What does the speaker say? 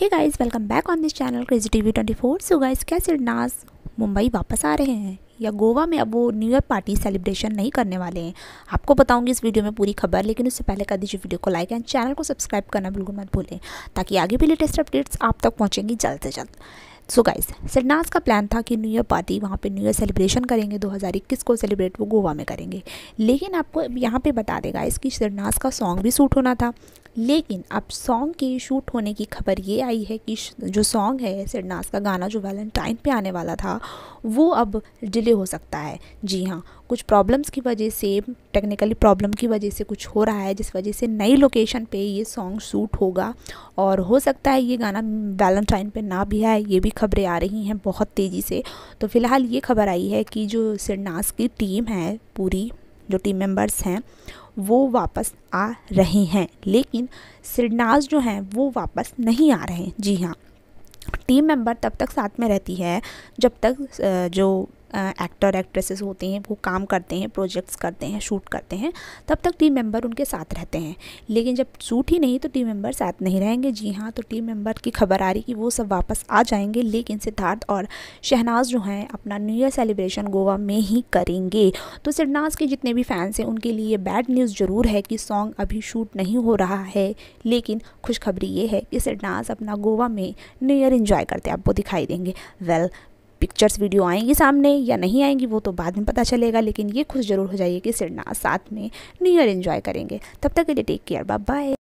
hey guys welcome back on this channel crazy TV 24 so guys क्या सिडनाज मुंबई वापस आ रहे हैं या गोवा में अब वो न्यू ईयर पार्टी सेलिब्रेशन नहीं करने वाले हैं आपको बताऊंगी इस वीडियो में पूरी खबर लेकिन उससे पहले कर दीजिए वीडियो को लाइक एंड चैनल को सब्सक्राइब करना बिल्कुल मत भूलें ताकि आगे भी लेटेस्ट अपडेट्स आप तक पहुँचेंगी जल्द से जल्द सो गाइस सिडनास का प्लान था कि न्यू ईयर पार्टी वहाँ पे न्यू ईयर सेलिब्रेशन करेंगे 2021 को सेलिब्रेट वो गोवा में करेंगे लेकिन आपको यहाँ पे बता देगा इसकी सिडनास का सॉन्ग भी सूट होना था लेकिन अब सॉन्ग के शूट होने की खबर ये आई है कि जो सॉन्ग है सिडनास का गाना जो वैलेंटाइन पे आने वाला था वो अब डिले हो सकता है जी हाँ कुछ प्रॉब्लम्स की वजह से टेक्निकली प्रॉब्लम की वजह से कुछ हो रहा है जिस वजह से नई लोकेशन पे ये सॉन्ग शूट होगा और हो सकता है ये गाना वैलेंटाइन पे ना भी आए ये भी खबरें आ रही हैं बहुत तेज़ी से तो फ़िलहाल ये खबर आई है कि जो सिडनास की टीम है पूरी जो टीम मेम्बर्स हैं वो वापस आ रहे हैं लेकिन सिडनाज जो हैं वो वापस नहीं आ रहे हैं जी हाँ टीम मेंबर तब तक साथ में रहती है जब तक जो एक्टर एक्ट्रेसेस होते हैं वो काम करते हैं प्रोजेक्ट्स करते हैं शूट करते हैं तब तक टीम मेंबर उनके साथ रहते हैं लेकिन जब शूट ही नहीं तो टीम मेंबर साथ नहीं रहेंगे जी हाँ तो टीम मेंबर की खबर आ रही कि वो सब वापस आ जाएंगे लेकिन सिद्धार्थ और शहनाज जो हैं अपना न्यू ईयर सेलिब्रेशन गोवा में ही करेंगे तो सिडनाज के जितने भी फैंस हैं उनके लिए बैड न्यूज़ ज़रूर है कि सॉन्ग अभी शूट नहीं हो रहा है लेकिन खुशखबरी ये है कि सिडनाज अपना गोवा में न्यू ईयर इन्जॉय करते आपको दिखाई देंगे वेल पिक्चर्स वीडियो आएंगी सामने या नहीं आएंगी वो तो बाद में पता चलेगा लेकिन ये खुश ज़रूर हो जाइए कि सिरना साथ में न्यू ईयर इन्जॉय करेंगे तब तक के लिए टेक केयर बाय बाय